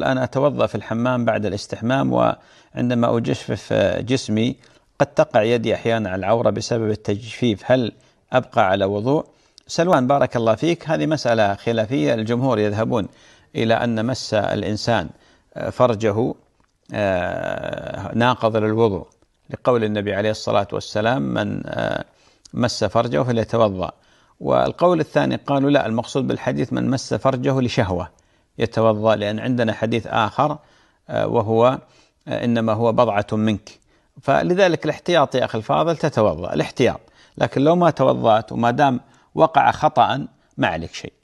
الآن أتوضأ في الحمام بعد الاستحمام وعندما أجفف جسمي قد تقع يدي أحيانا على العورة بسبب التجفيف هل أبقى على وضوء؟ سلوان بارك الله فيك هذه مسألة خلافية الجمهور يذهبون إلى أن مس الإنسان فرجه آه، ناقض للوضوء لقول النبي عليه الصلاة والسلام من آه، مس فرجه فليتوضأ والقول الثاني قالوا لا المقصود بالحديث من مس فرجه لشهوة يتوضأ لأن عندنا حديث آخر آه، وهو آه، إنما هو بضعة منك فلذلك الاحتياط يا أخي الفاضل تتوضأ الاحتياط لكن لو ما توضأت وما دام وقع خطأ ما عليك شيء